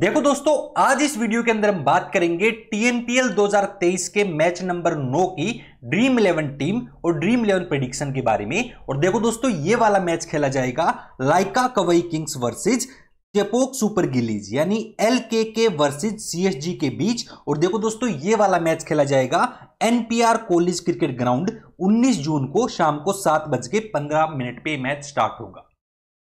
देखो दोस्तों आज इस वीडियो के अंदर हम बात करेंगे टीएनपीएल 2023 के मैच नंबर 9 की ड्रीम इलेवन टीम और ड्रीम इलेवन प्रेडिक्शन के बारे में और देखो दोस्तों ये वाला मैच खेला जाएगा Lyca Kovai Kings versus Chepauk super Gillies यानी एल के के वर्सेज सी के बीच और देखो दोस्तों ये वाला मैच खेला जाएगा एनपीआर कॉलेज क्रिकेट ग्राउंड 19 जून को शाम को सात बज के पंद्रह मिनट पे मैच स्टार्ट होगा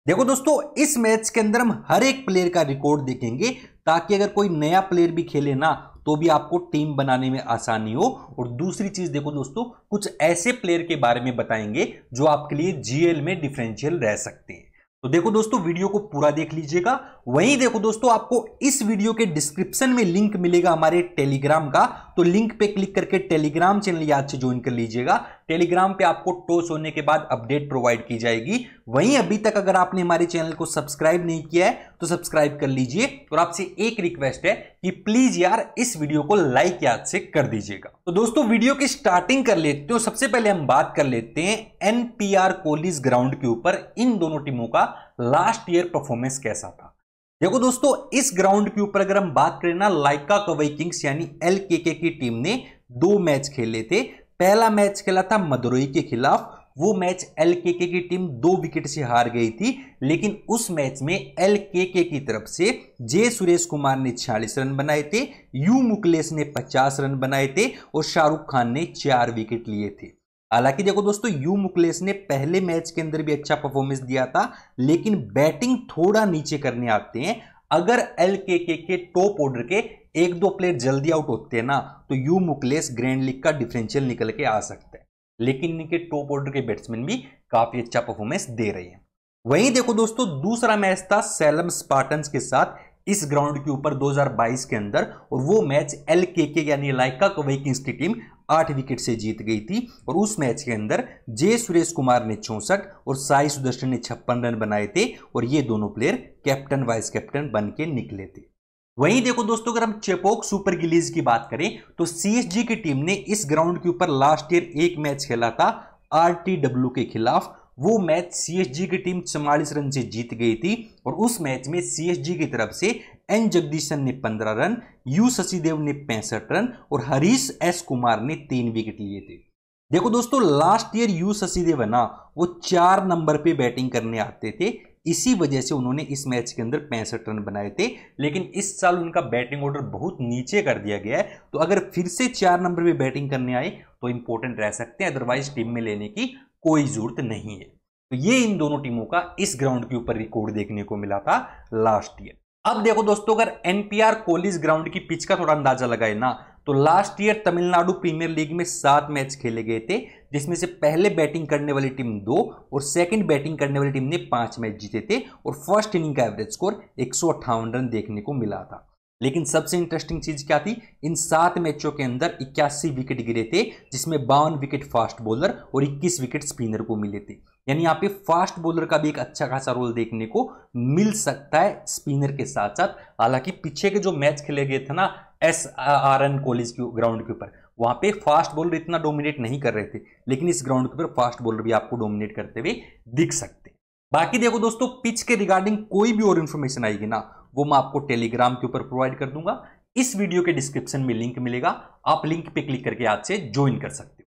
देखो दोस्तों इस मैच के अंदर हम हर एक प्लेयर का रिकॉर्ड देखेंगे ताकि अगर कोई नया प्लेयर भी खेले ना तो भी आपको टीम बनाने में आसानी हो और दूसरी चीज देखो दोस्तों कुछ ऐसे प्लेयर के बारे में बताएंगे जो आपके लिए जीएल में डिफरेंशियल रह सकते हैं तो देखो दोस्तों वीडियो को पूरा देख लीजिएगा वहीं देखो दोस्तों आपको इस वीडियो के डिस्क्रिप्शन में लिंक मिलेगा हमारे टेलीग्राम का तो लिंक पे क्लिक करके टेलीग्राम चैनल याद से ज्वाइन कर लीजिएगा टेलीग्राम पे आपको टोस होने के बाद अपडेट प्रोवाइड की जाएगी वहीं अभी तक अगर आपने हमारे चैनल को सब्सक्राइब नहीं किया है तो सब्सक्राइब कर लीजिए और आपसे एक रिक्वेस्ट है कि प्लीज यार इस वीडियो को लाइक याद से कर दीजिएगा तो दोस्तों वीडियो की स्टार्टिंग कर लेते हो सबसे पहले हम बात कर लेते हैं एनपीआर कोलिस ग्राउंड के ऊपर इन दोनों टीमों का लास्ट ईयर परफॉर्मेंस कैसा था देखो दोस्तों इस ग्राउंड के ऊपर अगर हम बात करें ना लाइका कवई किंग्स यानी एल की टीम ने दो मैच खेले थे पहला मैच खेला था मदुरई के खिलाफ वो मैच एल के की टीम दो विकेट से हार गई थी लेकिन उस मैच में एल के की तरफ से जे सुरेश कुमार ने छियालीस रन बनाए थे यू मुकलेश ने पचास रन बनाए थे और शाहरुख खान ने चार विकेट लिए थे हालांकि देखो दोस्तों यू मुकलेश ने पहले मैच के अंदर भी अच्छा परफॉर्मेंस दिया था लेकिन बैटिंग थोड़ा नीचे करने आते हैं अगर एल के टॉप ऑर्डर के एक दो प्लेयर जल्दी आउट होते हैं ना तो यू मुकलेस ग्रैंड लीग का डिफरेंशियल निकल के आ सकते हैं लेकिन इनके टॉप ऑर्डर के बैट्समैन भी काफी अच्छा परफॉर्मेंस दे रहे हैं वहीं देखो दोस्तों दूसरा मैच था सैलम स्पार्टन के साथ इस ग्राउंड के ऊपर 2022 के अंदर और वो मैच एल के के यानी लाइका कवई किंग्स की टीम आठ विकेट से जीत गई थी और उस मैच के अंदर जे सुरेश कुमार ने चौंसठ और साई सुदर्शन ने छप्पन रन बनाए थे और ये दोनों प्लेयर कैप्टन वाइस कैप्टन बन के निकले थे वहीं देखो दोस्तों अगर हम चेपोक सुपर गिलीज की बात करें तो सी की टीम ने इस ग्राउंड के ऊपर लास्ट ईयर एक मैच खेला था आर के खिलाफ वो मैच सी की टीम चवालीस रन से जीत गई थी और उस मैच में सी की तरफ से एन जगदीशन ने 15 रन यू शशिदेव ने पैंसठ रन और हरीश एस कुमार ने तीन विकेट लिए थे देखो दोस्तों लास्ट ईयर यू शशिदेव ना वो चार नंबर पे बैटिंग करने आते थे इसी वजह से उन्होंने इस मैच के अंदर पैंसठ रन बनाए थे लेकिन इस साल उनका बैटिंग ऑर्डर बहुत नीचे कर दिया गया है तो अगर फिर से चार नंबर पर बैटिंग करने आए तो इंपॉर्टेंट रह सकते हैं अदरवाइज टीम में लेने की कोई जरूरत नहीं है तो ये इन दोनों टीमों का इस ग्राउंड के ऊपर रिकॉर्ड देखने को मिला था लास्ट ईयर अब देखो दोस्तों अगर एनपीआर कोहलीज ग्राउंड की पिच का थोड़ा अंदाजा लगाए ना तो last year Tamil Nadu premiere league में सात मैच खेले गए थे जिसमें से पहले बैटिंग करने वाली टीम दो और सेकंड बैटिंग करने वाली टीम ने पांच मैच जीते थे और फर्स्ट इनिंग का एवरेज स्कोर एक रन देखने को मिला था लेकिन सबसे इंटरेस्टिंग चीज क्या थी इन सात मैचों के अंदर इक्यासी विकेट गिरे थे जिसमें बावन विकेट फास्ट बॉलर और इक्कीस विकेट स्पिनर को मिले थे यानी यहाँ पे फास्ट बॉलर का भी एक अच्छा खासा रोल देखने को मिल सकता है स्पिनर के साथ साथ हालांकि पीछे के जो मैच खेले गए थे ना एस आर एन कॉलेज के ग्राउंड के ऊपर वहां पे फास्ट बॉलर इतना डोमिनेट नहीं कर रहे थे लेकिन इस ग्राउंड के ऊपर फास्ट बॉलर भी आपको डोमिनेट करते हुए दिख सकते बाकी देखो दोस्तों पिच के रिगार्डिंग कोई भी और इन्फॉर्मेशन आएगी ना वो मैं आपको टेलीग्राम के ऊपर प्रोवाइड कर दूंगा इस वीडियो के डिस्क्रिप्शन में लिंक मिलेगा आप लिंक पे क्लिक करके आज से ज्वाइन कर सकते हो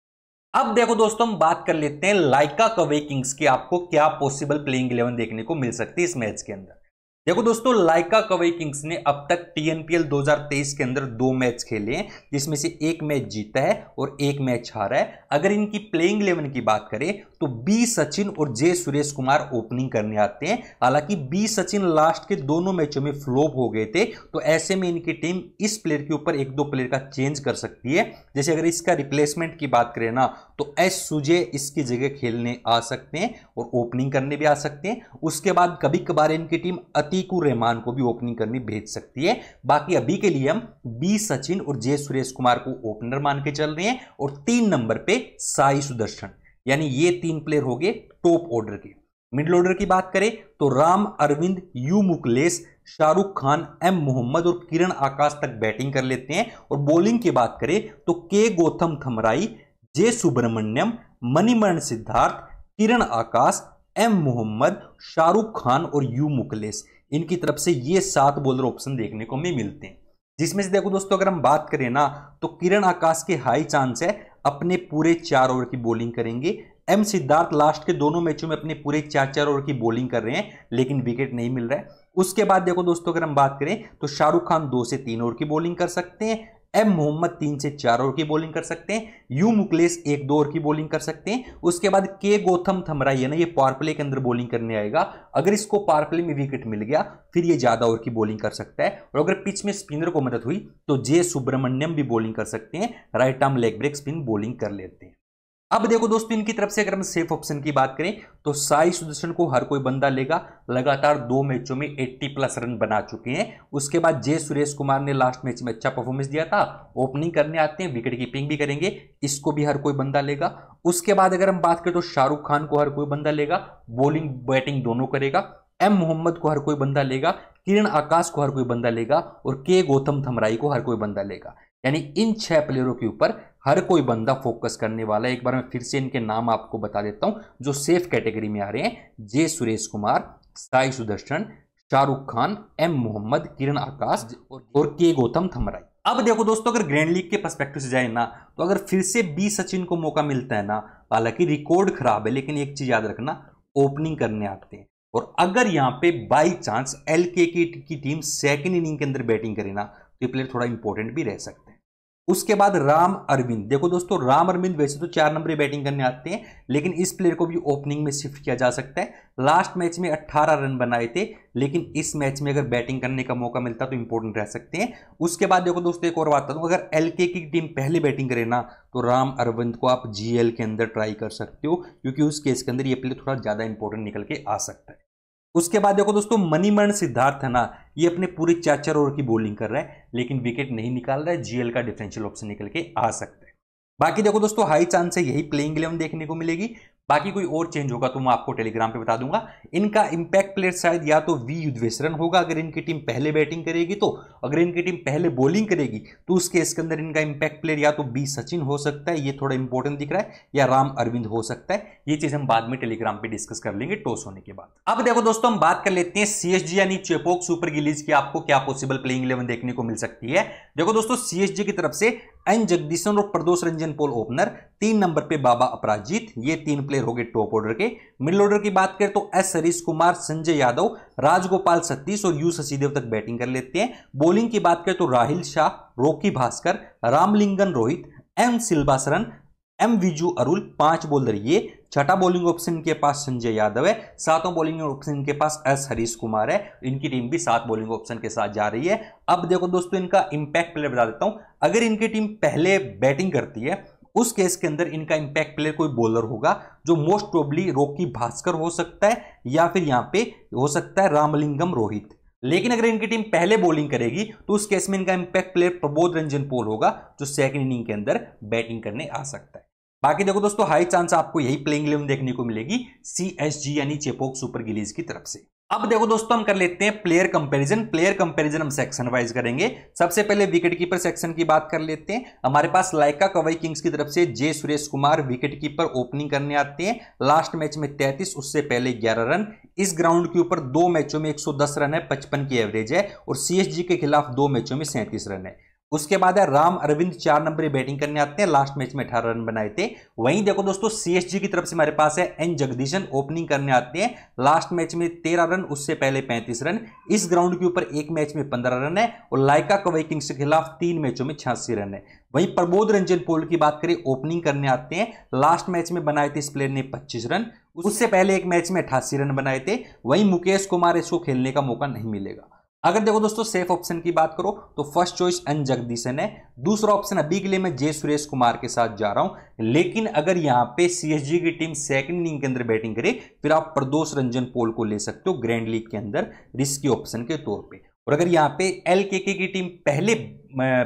अब देखो दोस्तों हम बात कर लेते हैं लाइका कवे किंग्स की आपको क्या पॉसिबल प्लेइंग इलेवन देखने को मिल सकती है इस मैच के अंदर देखो दोस्तों लाइका कवे किंग्स ने अब तक टीएनपीएल 2023 के अंदर दो मैच खेले हैं जिसमें से एक मैच जीता है और एक मैच हारा है अगर इनकी प्लेइंग इलेवन की बात करें तो बी सचिन और जे सुरेश कुमार ओपनिंग करने आते हैं हालांकि बी सचिन लास्ट के दोनों मैचों में फ्लोप हो गए थे तो ऐसे में इनकी टीम इस प्लेयर के ऊपर एक दो प्लेयर का चेंज कर सकती है जैसे अगर इसका रिप्लेसमेंट की बात करें ना तो एस सुजे इसकी जगह खेलने आ सकते हैं और ओपनिंग करने भी आ सकते हैं उसके बाद कभी कभार इनकी टीम अतीकु रहमान को भी ओपनिंग करने भेज सकती है बाकी अभी के लिए हम बी सचिन और जे सुरेश कुमार को ओपनर मान के चल रहे हैं और तीन नंबर पे साई सुदर्शन यानी ये तीन प्लेयर हो गए टॉप ऑर्डर के मिडिल ऑर्डर की बात करें तो राम अरविंद यू मुकलेश शाहरुख खान एम मोहम्मद और किरण आकाश तक बैटिंग कर लेते हैं और बॉलिंग की बात करें तो K Gautam Thamarai J Subramanyam Manimaran Siddharth Kiran Akash M Mohammed Shahrukh Khan और यू मुकलेश इनकी तरफ से ये सात बॉलर ऑप्शन देखने को हमें मिलते हैं जिसमें से देखो दोस्तों अगर हम बात करें ना तो किरण आकाश के हाई चांस है अपने पूरे चार ओवर की बॉलिंग करेंगे एम सिद्धार्थ लास्ट के दोनों मैचों में अपने पूरे चार चार ओवर की बॉलिंग कर रहे हैं लेकिन विकेट नहीं मिल रहा है उसके बाद देखो दोस्तों अगर हम बात करें तो शाहरुख खान दो से तीन ओवर की बॉलिंग कर सकते हैं एम मोहम्मद तीन से चार ओवर की बॉलिंग कर सकते हैं यू मुकलेस एक दो ओवर की बॉलिंग कर सकते हैं उसके बाद के गोथम थमरा ये ना ये पावर प्ले के अंदर बॉलिंग करने आएगा अगर इसको पावर प्ले में विकेट मिल गया फिर ये ज़्यादा ओवर की बॉलिंग कर सकता है और अगर पिच में स्पिनर को मदद हुई तो जे सुब्रमण्यम भी बॉलिंग कर सकते हैं right arm leg break spin bowling कर लेते हैं अब देखो दोस्तों इनकी तरफ से अगर हम सेफ ऑप्शन की बात करें तो साई सुदर्शन को हर कोई बंदा लेगा लगातार दो मैचों में 80 प्लस रन बना चुके हैं उसके बाद जय सुरेश कुमार ने लास्ट मैच में अच्छा परफॉर्मेंस दिया था ओपनिंग करने आते हैं विकेट कीपिंग भी करेंगे इसको भी हर कोई बंदा लेगा उसके बाद अगर हम बात करें तो शाहरुख खान को हर कोई बंदा लेगा बॉलिंग बैटिंग दोनों करेगा एम मोहम्मद को हर कोई बंदा लेगा किरण आकाश को हर कोई बंदा लेगा और के गौतम थमराई को हर कोई बंदा लेगा यानी इन छह प्लेयरों के ऊपर हर कोई बंदा फोकस करने वाला है एक बार मैं फिर से इनके नाम आपको बता देता हूं जो सेफ कैटेगरी में आ रहे हैं जे सुरेश कुमार साई सुदर्शन शाहरुख खान एम मोहम्मद किरण आकाश और के गौतम थमराई अब देखो दोस्तों अगर ग्रैंड लीग के पर्सपेक्टिव से जाए ना तो अगर फिर से बी सचिन को मौका मिलता है ना हालांकि रिकॉर्ड खराब है लेकिन एक चीज याद रखना ओपनिंग करने आते हैं और अगर यहां पे बाई चांस एल के की टीम सेकेंड इनिंग के अंदर बैटिंग करे ना तो ये प्लेयर थोड़ा इंपॉर्टेंट भी रह सकते हैं उसके बाद राम अरविंद देखो दोस्तों राम अरविंद वैसे तो चार नंबर बैटिंग करने आते हैं लेकिन इस प्लेयर को भी ओपनिंग में शिफ्ट किया जा सकता है लास्ट मैच में 18 रन बनाए थे लेकिन इस मैच में अगर बैटिंग करने का मौका मिलता तो इंपॉर्टेंट रह सकते हैं उसके बाद देखो दोस्तों एक और बात बता अगर एल की टीम पहले बैटिंग करे ना तो राम अरविंद को आप जी के अंदर ट्राई कर सकते हो क्योंकि उस केस के अंदर ये प्लेयर थोड़ा ज़्यादा इंपॉर्टेंट निकल के आ सकता है उसके बाद देखो दोस्तों मणिमरण सिद्धार्थ है ना ये अपने पूरे चार चार ओवर की बॉलिंग कर रहा है लेकिन विकेट नहीं निकाल रहा है जीएल का डिफरेंशियल ऑप्शन निकल के आ सकता है बाकी देखो दोस्तों हाई चांस है यही प्लेइंग इलेवन देखने को मिलेगी बाकी कोई और चेंज होगा तो मैं आपको टेलीग्राम पे बता दूंगा इनका इंपैक्ट प्लेयर शायद या तो वी युद्धवेश्वरन होगा अगर इनकी टीम पहले बैटिंग करेगी तो अगर इनकी टीम पहले बॉलिंग करेगी तो उसके इसके अंदर इनका इंपैक्ट प्लेयर या तो बी सचिन हो सकता है ये थोड़ा इंपॉर्टेंट दिख रहा है या राम अरविंद हो सकता है ये चीज हम बाद में टेलीग्राम पर डिस्कस कर लेंगे टॉस होने के बाद अब देखो दोस्तों हम बात कर लेते हैं सीएसजी यानी चेपोक सुपर गिलीज की आपको क्या पॉसिबल प्लेइंग इलेवन देखने को मिल सकती है देखो दोस्तों सीएसजी की तरफ से एन जगदीशन और प्रदोष रंजन पोल ओपनर तीन नंबर पे बाबा अपराजित ये तीन प्लेयर हो गए टॉप ऑर्डर के मिडिल ऑर्डर की बात करें तो एस सरीश कुमार संजय यादव राजगोपाल सतीश और यू शशिदेव तक बैटिंग कर लेते हैं बॉलिंग की बात करें तो Rahil Shah Rocky Bhaskar Ramalingam Rohit M Silvasaran M Viju Arul पांच बॉलर ये छठा बॉलिंग ऑप्शन के पास संजय यादव है सातों बॉलिंग ऑप्शन के पास एस हरीश कुमार है इनकी टीम भी सात बॉलिंग ऑप्शन के साथ जा रही है अब देखो दोस्तों इनका इंपैक्ट प्लेयर बता देता हूं अगर इनकी टीम पहले बैटिंग करती है उस केस के अंदर इनका इंपैक्ट प्लेयर कोई बॉलर होगा जो मोस्ट प्रोबली रोकी भास्कर हो सकता है या फिर यहाँ पे हो सकता है रामलिंगम रोहित लेकिन अगर इनकी टीम पहले बॉलिंग करेगी तो उस केस में इनका इंपैक्ट प्लेयर प्रबोध रंजन पोल होगा जो सेकंड इनिंग के अंदर बैटिंग करने आ सकता है बाकी देखो दोस्तों हाई चांस आपको यही प्लेइंग इलेवन देखने को मिलेगी सी एस जी यानी चेपोक सुपर गिलीज की तरफ से अब देखो दोस्तों हम कर लेते हैं प्लेयर कंपैरिजन प्लेयर कंपैरिजन हम सेक्शन वाइज करेंगे सबसे पहले विकेट कीपर सेक्शन की बात कर लेते हैं हमारे पास लाइका कवई किंग्स की तरफ से J Suresh Kumar wicket keeper opening करने आते हैं लास्ट मैच में 33 उससे पहले 11 रन इस ग्राउंड के ऊपर दो मैचों में 110 रन है 55 की एवरेज है और सीएसजी के खिलाफ दो मैचों में सैंतीस रन है उसके बाद है राम अरविंद चार नंबर बैटिंग करने आते हैं लास्ट मैच में अठारह रन बनाए थे वहीं देखो दोस्तों सीएसजी की तरफ से हमारे पास है एन जगदीशन ओपनिंग करने आते हैं लास्ट मैच में तेरह रन उससे पहले पैंतीस रन इस ग्राउंड के ऊपर एक मैच में पंद्रह रन है और लाइका कवई किंग्स के खिलाफ तीन मैचों में छियासी रन है वहीं प्रबोध रंजन पोल की बात करें ओपनिंग करने आते हैं लास्ट मैच में बनाए थे इस प्लेयर ने पच्चीस रन उससे पहले एक मैच में अठासी रन बनाए थे वहीं मुकेश कुमार इसको खेलने का मौका नहीं मिलेगा अगर देखो दोस्तों सेफ ऑप्शन की बात करो तो फर्स्ट चॉइस एन जगदीशन है दूसरा ऑप्शन अभी के लिए मैं जय सुरेश कुमार के साथ जा रहा हूं लेकिन अगर यहां पे सीएसजी की टीम सेकंड इनिंग के अंदर बैटिंग करे फिर आप प्रदोष रंजन पोल को ले सकते हो ग्रैंड लीग के अंदर रिस्की ऑप्शन के तौर पर और अगर यहाँ पे एल की टीम पहले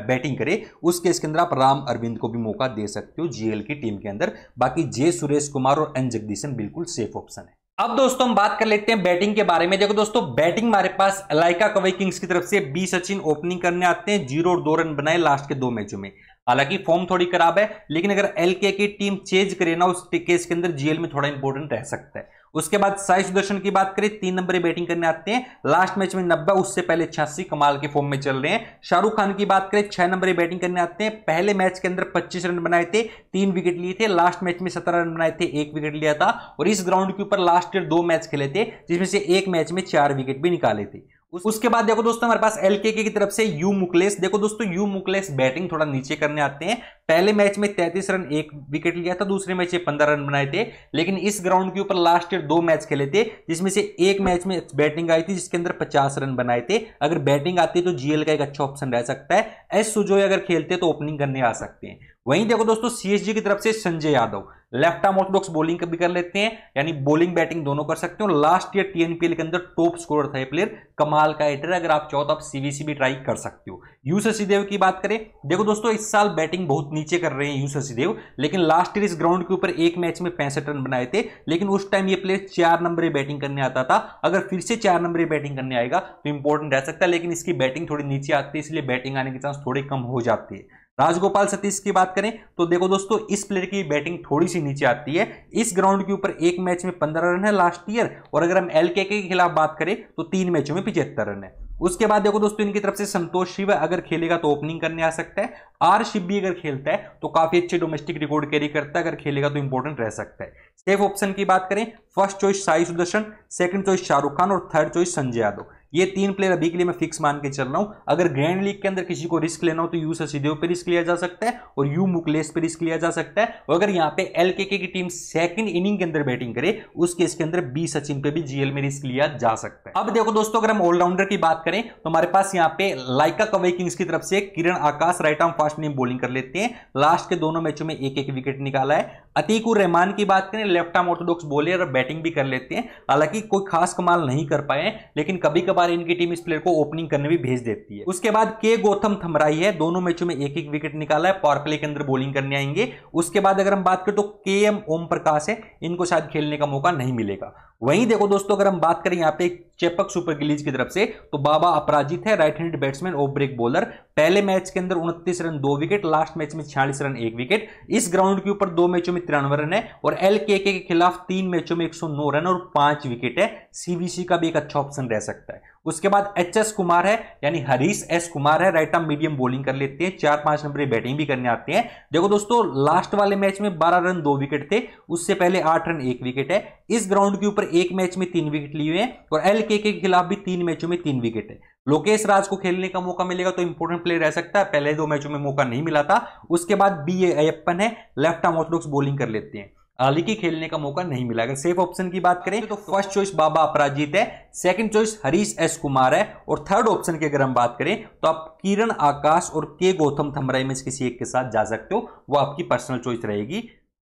बैटिंग करे उस केस के अंदर आप राम अरविंद को भी मौका दे सकते हो जीएल की टीम के अंदर बाकी जय सुरेश कुमार और एन जगदीशन बिल्कुल सेफ ऑप्शन है अब दोस्तों हम बात कर लेते हैं बैटिंग के बारे में देखो दोस्तों बैटिंग हमारे पास लाइका कवई किंग्स की तरफ से बी सचिन ओपनिंग करने आते हैं जीरो और दो रन बनाए लास्ट के दो मैचों में हालांकि फॉर्म थोड़ी खराब है लेकिन अगर एलके की टीम चेंज करे ना उस केस के अंदर जीएल में थोड़ा इंपोर्टेंट रह सकता है उसके बाद साई सुदर्शन की बात करें तीन नंबर बैटिंग करने आते हैं लास्ट मैच में नब्बे उससे पहले छियासी कमाल के फॉर्म में चल रहे हैं शाहरुख खान की बात करें छह नंबर बैटिंग करने आते हैं पहले मैच के अंदर पच्चीस रन बनाए थे तीन विकेट लिए थे लास्ट मैच में सत्रह रन बनाए थे एक विकेट लिया था और इस ग्राउंड के ऊपर लास्ट ईयर दो मैच खेले थे जिसमें से एक मैच में चार विकेट भी निकाले थे उसके बाद देखो दोस्तों हमारे पास एल की तरफ से यू मुकलेश देखो दोस्तों यू मुकलेश बैटिंग थोड़ा नीचे करने आते हैं पहले मैच में तैतीस रन एक विकेट लिया था दूसरे मैच में पंद्रह रन बनाए थे लेकिन इस ग्राउंड के ऊपर लास्ट ईयर दो मैच खेले थे जिसमें से एक मैच में बैटिंग आई थी जिसके अंदर पचास रन बनाए थे अगर बैटिंग आती है तो जीएल का एक अच्छा ऑप्शन रह सकता है एस सुजोई अगर खेलते तो ओपनिंग करने आ सकते हैं वहीं देखो दोस्तों सीएसजी की तरफ से Sanjay Yadav left arm orthodox bowling भी कर लेते हैं यानी बॉलिंग बैटिंग दोनों कर सकते हो लास्ट ईयर टीएनपीएल के अंदर टॉप स्कोर था ये प्लेयर कमाल का एटर अगर आप चाहो तो आप सीवीसी भी ट्राई कर सकते हो यू शशिदेव की बात करें देखो दोस्तों इस साल बैटिंग बहुत नीचे कर रहे हैं यू शशिदेव लेकिन लास्ट ईयर इस ग्राउंड के ऊपर एक मैच में पैंसठ रन बनाए थे लेकिन उस टाइम ये प्लेयर चार नंबर बैटिंग करने आता था अगर फिर से चार नंबर बैटिंग करने आएगा तो इंपॉर्टेंट रह सकता है लेकिन इसकी बैटिंग थोड़ी नीचे आती है इसलिए बैटिंग आने के चांस थोड़े कम हो जाते हैं राजगोपाल सतीश की बात करें तो देखो दोस्तों इस प्लेयर की बैटिंग थोड़ी सी नीचे आती है इस ग्राउंड के ऊपर एक मैच में पंद्रह रन है लास्ट ईयर और अगर हम एल के खिलाफ बात करें तो तीन मैचों में पिछहत्तर रन है उसके बाद देखो दोस्तों इनकी तरफ से संतोष शिव अगर खेलेगा तो ओपनिंग करने आ सकता है आर शिब्बी अगर खेलता है तो काफी अच्छे डोमेस्टिक रिकॉर्ड कैरी करता है अगर खेलेगा तो इंपॉर्टेंट रह सकता है सेफ ऑप्शन की बात करें first choice Sai Sudharsan second choice Shahrukh Khan और थर्ड चॉइस संजय यादव ये तीन प्लेयर अभी के लिए मैं फिक्स मान के चल रहा हूं अगर ग्रैंड लीग के अंदर किसी को रिस्क लेना हो तो यू ससीदेव पे रिस्क लिया जा सकता है और यू मुकलेस पर रिस्क लिया जा सकता है और अगर यहां पर एल की टीम सेकंड इनिंग के अंदर बैटिंग करे उस केस के अंदर बी सचिन पे भी जीएल में रिस्क लिया जा सकता है अब देखो दोस्तों अगर हम ऑलराउंडर की बात करें तो हमारे पास यहाँ पे लाइका कवई किंग्स की तरफ से Kiran Akash right arm fast नेम बॉलिंग कर लेते हैं लास्ट के दोनों मैचों में एक एक विकेट निकाला है अतीकुर रहमान की बात करें left arm orthodox bowler batting भी कर लेते हैं हालांकि कोई खास कमाल नहीं कर पाए लेकिन कभी कभार बार इनकी टीम इस प्लेयर को ओपनिंग करने भी भेज देती है उसके बाद के गौतम थमराई है दोनों मैचों में एक एक विकेट निकाला है पावर प्ले के अंदर बॉलिंग करने आएंगे उसके बाद अगर हम बात करें तो के एम ओम प्रकाश है इनको शायद खेलने का मौका नहीं मिलेगा वहीं देखो दोस्तों अगर हम बात करें यहाँ पे चेपक सुपर गिलीज की तरफ से तो बाबा अपराजित है right hand batsman off break bowler पहले मैच के अंदर उनतीस रन दो विकेट लास्ट मैच में छियालीस रन एक विकेट इस ग्राउंड के ऊपर दो मैचों में तिरानवे रन है और एल के के खिलाफ तीन मैचों में 109 रन और पांच विकेट है सीबीसी का भी एक अच्छा ऑप्शन रह सकता है उसके बाद एच एस कुमार है यानी हरीश एस कुमार है राइट आर्म मीडियम बॉलिंग कर लेते हैं चार पांच नंबर बैटिंग भी करने आते हैं देखो दोस्तों लास्ट वाले मैच में बारह रन दो विकेट थे उससे पहले आठ रन एक विकेट है इस ग्राउंड के ऊपर एक मैच में तीन विकेट लिए हुए हैं और एल के खिलाफ भी तीन मैचों में तीन विकेट है लोकेश राज को खेलने का मौका मिलेगा तो इंपोर्टेंट प्लेयर रह सकता है पहले दो मैचों में मौका नहीं मिला था उसके बाद बी ए अयप्पन है लेफ्ट आर्म ऑर्थोडॉक्स बॉलिंग कर लेते हैं के खेलने का मौका नहीं मिला अगर सेफ ऑप्शन की बात करें तो फर्स्ट चॉइस बाबा अपराजित है second choice Harish S Kumar है और थर्ड ऑप्शन की अगर हम बात करें तो आप किरण आकाश और के गौतम थमराई में किसी एक के साथ जा सकते हो वो आपकी पर्सनल चॉइस रहेगी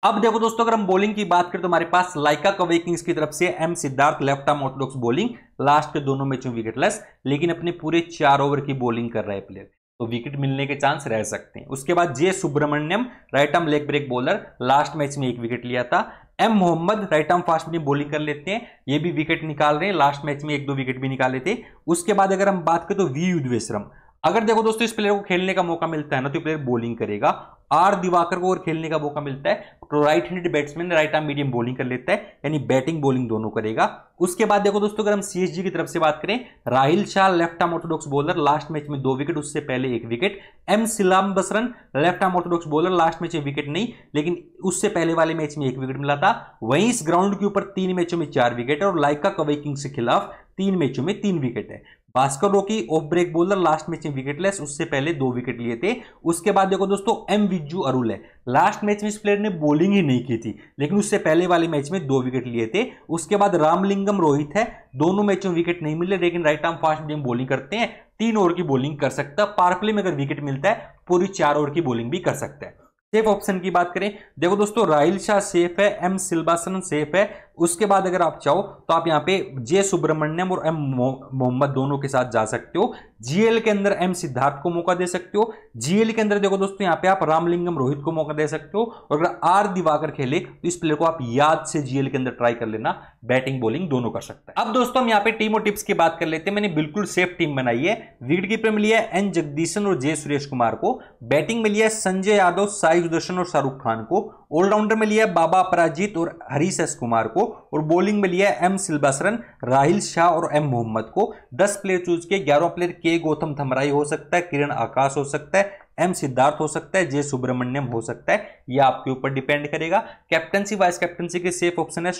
अब देखो दोस्तों अगर हम बॉलिंग की बात करें तो हमारे पास लाइका कवे किंग्स की तरफ से M Siddharth left arm orthodox bowling last के दोनों मैचों विकेटलेस लेकिन अपने पूरे चार ओवर की बॉलिंग कर रहे हैं प्लेयर तो विकेट मिलने के चांस रह सकते हैं उसके बाद J Subramanyam right arm leg break bowler last match में एक विकेट लिया था M Mohammed right arm fast में बॉलिंग कर लेते हैं ये भी विकेट निकाल रहे हैं लास्ट मैच में एक दो विकेट भी निकाले थे उसके बाद अगर हम बात करें तो वी युद्धेश्वरम अगर देखो दोस्तों इस प्लेयर को खेलने का मौका मिलता है ना तो प्लेयर बॉलिंग करेगा आर दिवाकर को और खेलने का मौका मिलता है तो right handed batsman right arm medium bowling कर लेता है यानी बैटिंग बॉलिंग दोनों करेगा उसके बाद देखो दोस्तों अगर हम सीएसजी की तरफ से बात करें Rahil Shah left arm orthodox bowler last match में दो विकेट उससे पहले एक wicket M Silambarasan left arm orthodox bowler last match में विकेट नहीं लेकिन उससे पहले वाले मैच में एक विकेट मिला था वहीं इस ग्राउंड के ऊपर तीन मैचों में चार विकेट है और लाइका किंग्स के खिलाफ तीन मैचों में तीन विकेट है Bhaskar Rocky off break bowler last match में विकेटलेस उससे पहले दो विकेट लिए थे उसके बाद देखो दोस्तों एम विज्जू अरुल है लास्ट मैच में इस प्लेयर ने बॉलिंग ही नहीं की थी लेकिन उससे पहले वाले मैच में दो विकेट लिए थे उसके बाद रामलिंगम रोहित है दोनों मैचों में विकेट नहीं मिले लेकिन right arm fast medium bowling करते हैं तीन ओवर की बॉलिंग कर सकता है पार्कले में अगर विकेट मिलता है पूरी चार ओवर की बॉलिंग भी कर सकता है सेफ ऑप्शन की बात करें देखो दोस्तों राहिल शाह सेफ है एम सिल्बासन सेफ है उसके बाद अगर आप चाहो तो आप यहाँ पे जे सुब्रमण्यम और एम मोहम्मद दोनों के साथ जा सकते हो जीएल के अंदर एम सिद्धार्थ को मौका दे सकते हो जीएल के अंदर देखो दोस्तों यहाँ पे आप रामलिंगम रोहित को मौका दे सकते हो और अगर आर दिवाकर खेले तो इस प्लेयर को आप याद से जीएल के अंदर ट्राई कर लेना बैटिंग बॉलिंग दोनों कर सकते हैं अब दोस्तों हम यहाँ पे टीम और टिप्स की बात कर लेते हैं मैंने बिल्कुल सेफ टीम बनाई है विकेट कीपर में लिया एन जगदीशन और जे सुरेश कुमार को बैटिंग में लिया संजय यादव साई सुदर्शन और शाहरुख खान को ऑलराउंडर में लिया बाबा अपराजित और हरीश एस कुमार को और बॉलिंग में लिया एम सिल्बासरन राहिल शाह और एम मोहम्मद को दस प्लेयर चूज किए ग्यारह प्लेयर के गौतम थमराई हो सकता है किरण आकाश हो सकता है एम सिद्धार्थ हो सकता है जे सुब्रमण्यम हो सकता है यह आपके ऊपर डिपेंड करेगा कैप्टनसी वाइस कैप्टनसी के सेफ ऑप्शन है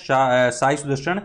साई सुदर्शन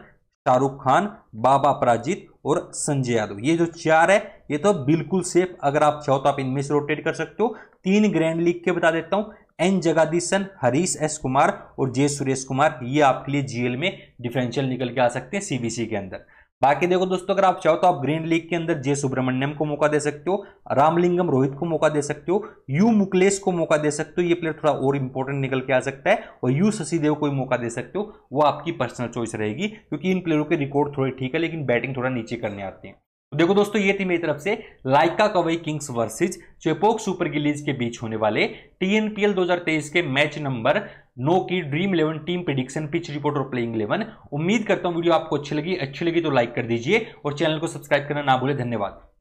शाहरुख खान बाबा पराजित और संजय यादव ये जो चार है ये तो बिल्कुल सेफ अगर आप चाहो तो आप इनमें से रोटेट कर सकते हो तीन ग्रैंड लीग के बता देता हूं एन जगादीशन हरीश एस कुमार और जे सुरेश कुमार ये आपके लिए जीएल में डिफरेंशियल निकल के आ सकते हैं सीबीसी के अंदर बाकी देखो दोस्तों अगर आप चाहो तो आप ग्रीन लीग के अंदर जे सुब्रमण्यम को मौका दे सकते हो रामलिंगम रोहित को मौका दे सकते हो यू मुकलेश को मौका दे सकते हो ये प्लेयर थोड़ा और इंपॉर्टेंट निकल के आ सकता है और यू शशिदेव को मौका दे सकते हो वो आपकी पर्सनल चॉइस रहेगी क्योंकि इन प्लेयरों के रिकॉर्ड थोड़े ठीक है लेकिन बैटिंग थोड़ा नीचे करने आते हैं तो देखो दोस्तों ये थी मेरी तरफ से Lyca Kovai kings versus Chepauk super gillies के बीच होने वाले टीएनपीएल 2023 के मैच नंबर नो की dream eleven team prediction pitch report और प्लेइंग इलेवन उम्मीद करता हूं वीडियो आपको अच्छी लगी अच्छी लगी तो लाइक कर दीजिए और चैनल को सब्सक्राइब करना ना भूले धन्यवाद